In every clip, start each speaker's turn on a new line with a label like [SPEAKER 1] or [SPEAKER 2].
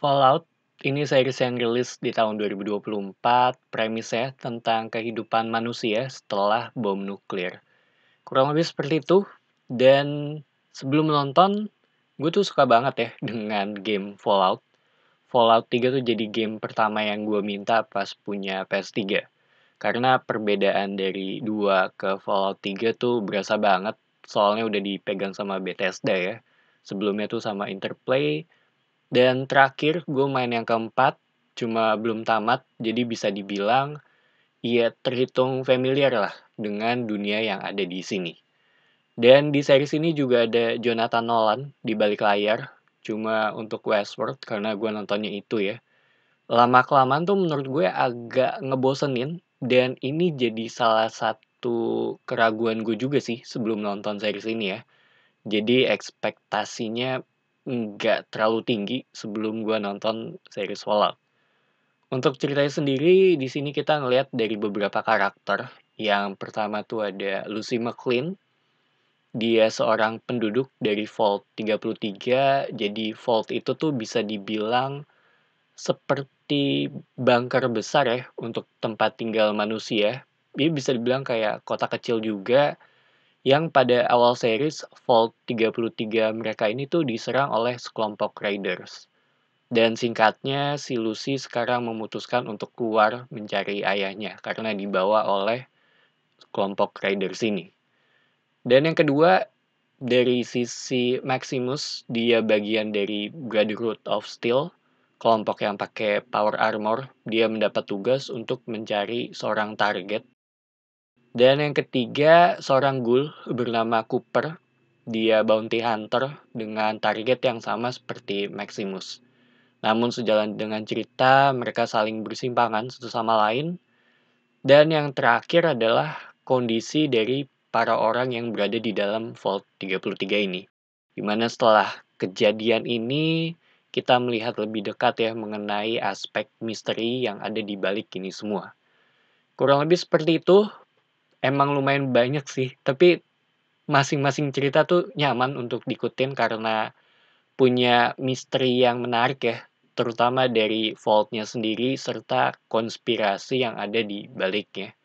[SPEAKER 1] Fallout ini series yang rilis di tahun 2024, premisnya tentang kehidupan manusia setelah bom nuklir. Kurang lebih seperti itu, dan sebelum menonton, gue tuh suka banget ya dengan game Fallout. Fallout 3 tuh jadi game pertama yang gue minta pas punya PS3. Karena perbedaan dari 2 ke Fallout 3 tuh berasa banget, soalnya udah dipegang sama Bethesda ya. Sebelumnya tuh sama Interplay, dan terakhir gue main yang keempat, cuma belum tamat, jadi bisa dibilang ya terhitung familiar lah dengan dunia yang ada di sini. Dan di series ini juga ada Jonathan Nolan di balik layar, cuma untuk Westworld karena gue nontonnya itu ya. Lama-kelamaan tuh menurut gue agak ngebosenin, dan ini jadi salah satu keraguan gue juga sih sebelum nonton series ini ya. Jadi ekspektasinya nggak terlalu tinggi sebelum gue nonton series Fallout. Untuk ceritanya sendiri, di sini kita ngelihat dari beberapa karakter. Yang pertama tuh ada Lucy McLean. Dia seorang penduduk dari Vault 33. Jadi Vault itu tuh bisa dibilang seperti bunker besar ya untuk tempat tinggal manusia. Dia bisa dibilang kayak kota kecil juga yang pada awal series Vault 33 mereka ini tuh diserang oleh sekelompok Raiders. Dan singkatnya, si Lucy sekarang memutuskan untuk keluar mencari ayahnya karena dibawa oleh kelompok Raiders ini. Dan yang kedua, dari sisi Maximus, dia bagian dari Brotherhood of Steel, kelompok yang pakai power armor, dia mendapat tugas untuk mencari seorang target dan yang ketiga, seorang ghoul bernama Cooper. Dia bounty hunter dengan target yang sama seperti Maximus. Namun sejalan dengan cerita, mereka saling bersimpangan satu sama lain. Dan yang terakhir adalah kondisi dari para orang yang berada di dalam Vault 33 ini. Dimana setelah kejadian ini, kita melihat lebih dekat ya mengenai aspek misteri yang ada di balik ini semua. Kurang lebih seperti itu emang lumayan banyak sih tapi masing-masing cerita tuh nyaman untuk diikutin karena punya misteri yang menarik ya terutama dari vaultnya sendiri serta konspirasi yang ada di baliknya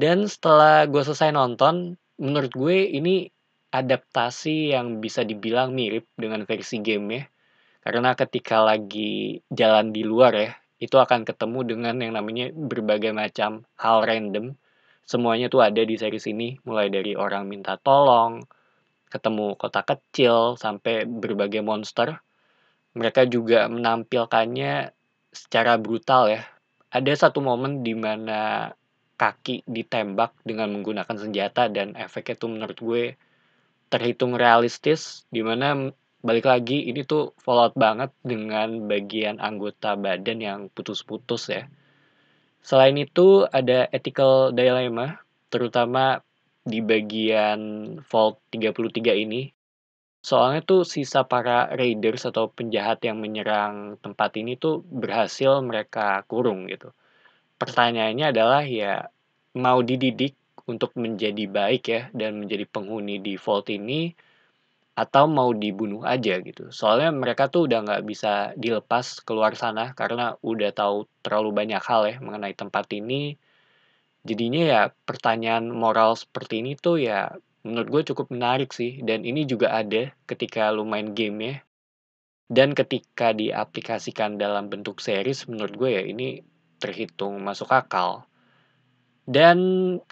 [SPEAKER 1] dan setelah gue selesai nonton menurut gue ini adaptasi yang bisa dibilang mirip dengan versi game ya karena ketika lagi jalan di luar ya itu akan ketemu dengan yang namanya berbagai macam hal random semuanya tuh ada di series ini mulai dari orang minta tolong ketemu kota kecil sampai berbagai monster mereka juga menampilkannya secara brutal ya ada satu momen di mana kaki ditembak dengan menggunakan senjata dan efeknya tuh menurut gue terhitung realistis di mana balik lagi ini tuh fallout banget dengan bagian anggota badan yang putus-putus ya Selain itu ada ethical dilemma, terutama di bagian Vault 33 ini. Soalnya tuh sisa para raiders atau penjahat yang menyerang tempat ini tuh berhasil mereka kurung gitu. Pertanyaannya adalah ya mau dididik untuk menjadi baik ya dan menjadi penghuni di Vault ini atau mau dibunuh aja gitu. Soalnya mereka tuh udah nggak bisa dilepas keluar sana karena udah tahu terlalu banyak hal ya mengenai tempat ini. Jadinya ya pertanyaan moral seperti ini tuh ya menurut gue cukup menarik sih. Dan ini juga ada ketika lu main game ya. Dan ketika diaplikasikan dalam bentuk series menurut gue ya ini terhitung masuk akal. Dan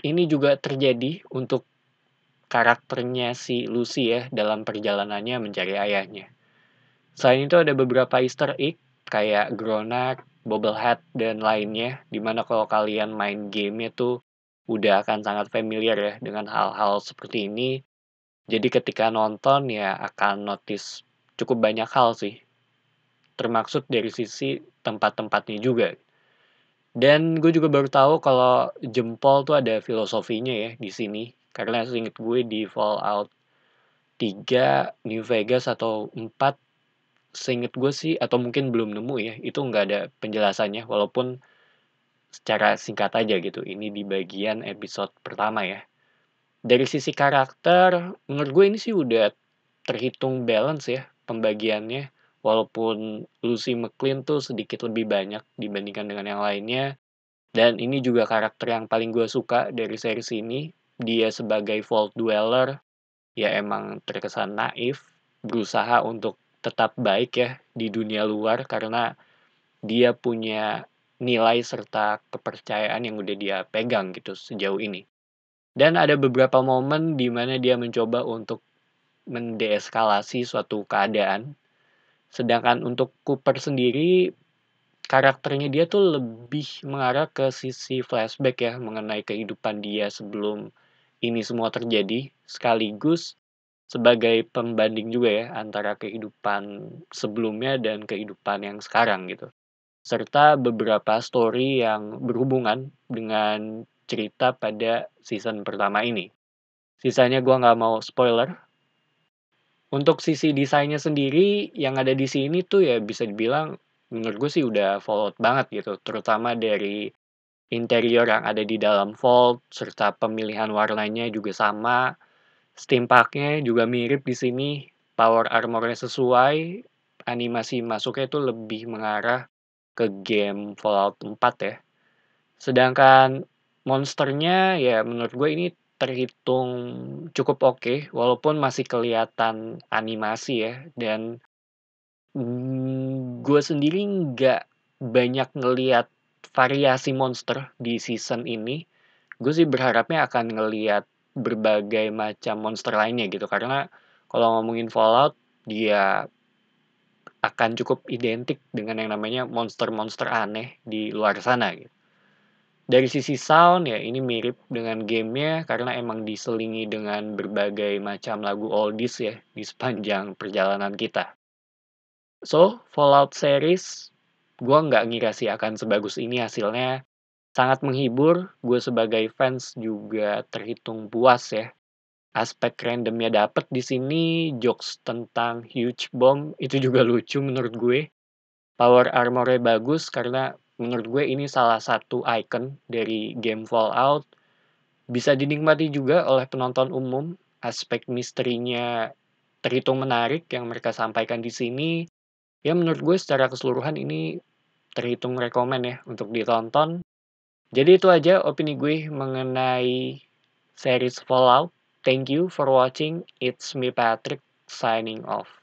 [SPEAKER 1] ini juga terjadi untuk karakternya si Lucy ya dalam perjalanannya mencari ayahnya. Selain itu ada beberapa easter egg kayak Gronak, Bobblehead, dan lainnya, dimana kalau kalian main gamenya tuh udah akan sangat familiar ya dengan hal-hal seperti ini. Jadi ketika nonton ya akan notice cukup banyak hal sih. Termaksud dari sisi tempat-tempatnya juga. Dan gue juga baru tahu kalau jempol tuh ada filosofinya ya di sini karena seinget gue di Fallout 3 New Vegas atau 4 seinget gue sih atau mungkin belum nemu ya itu nggak ada penjelasannya walaupun secara singkat aja gitu ini di bagian episode pertama ya dari sisi karakter menurut gue ini sih udah terhitung balance ya pembagiannya walaupun Lucy McLean tuh sedikit lebih banyak dibandingkan dengan yang lainnya. Dan ini juga karakter yang paling gue suka dari series ini dia sebagai Vault Dweller ya emang terkesan naif, berusaha untuk tetap baik ya di dunia luar karena dia punya nilai serta kepercayaan yang udah dia pegang gitu sejauh ini. Dan ada beberapa momen di mana dia mencoba untuk mendeeskalasi suatu keadaan. Sedangkan untuk Cooper sendiri karakternya dia tuh lebih mengarah ke sisi flashback ya mengenai kehidupan dia sebelum ini semua terjadi sekaligus sebagai pembanding juga ya antara kehidupan sebelumnya dan kehidupan yang sekarang gitu. Serta beberapa story yang berhubungan dengan cerita pada season pertama ini. Sisanya gue nggak mau spoiler. Untuk sisi desainnya sendiri yang ada di sini tuh ya bisa dibilang menurut gue sih udah followed banget gitu. Terutama dari interior yang ada di dalam vault serta pemilihan warnanya juga sama. Steampaknya juga mirip di sini, power armornya sesuai, animasi masuknya itu lebih mengarah ke game Fallout 4 ya. Sedangkan monsternya ya menurut gue ini terhitung cukup oke okay, walaupun masih kelihatan animasi ya dan mm, gue sendiri nggak banyak ngeliat variasi monster di season ini, gue sih berharapnya akan ngeliat berbagai macam monster lainnya gitu. Karena kalau ngomongin Fallout, dia akan cukup identik dengan yang namanya monster-monster aneh di luar sana gitu. Dari sisi sound ya ini mirip dengan gamenya karena emang diselingi dengan berbagai macam lagu oldies ya di sepanjang perjalanan kita. So, Fallout series gue nggak ngira sih akan sebagus ini hasilnya. Sangat menghibur, gue sebagai fans juga terhitung puas ya. Aspek randomnya dapet di sini, jokes tentang huge bomb itu juga lucu menurut gue. Power armornya bagus karena menurut gue ini salah satu icon dari game Fallout. Bisa dinikmati juga oleh penonton umum. Aspek misterinya terhitung menarik yang mereka sampaikan di sini ya menurut gue secara keseluruhan ini terhitung rekomen ya untuk ditonton. Jadi itu aja opini gue mengenai series Fallout. Thank you for watching. It's me Patrick signing off.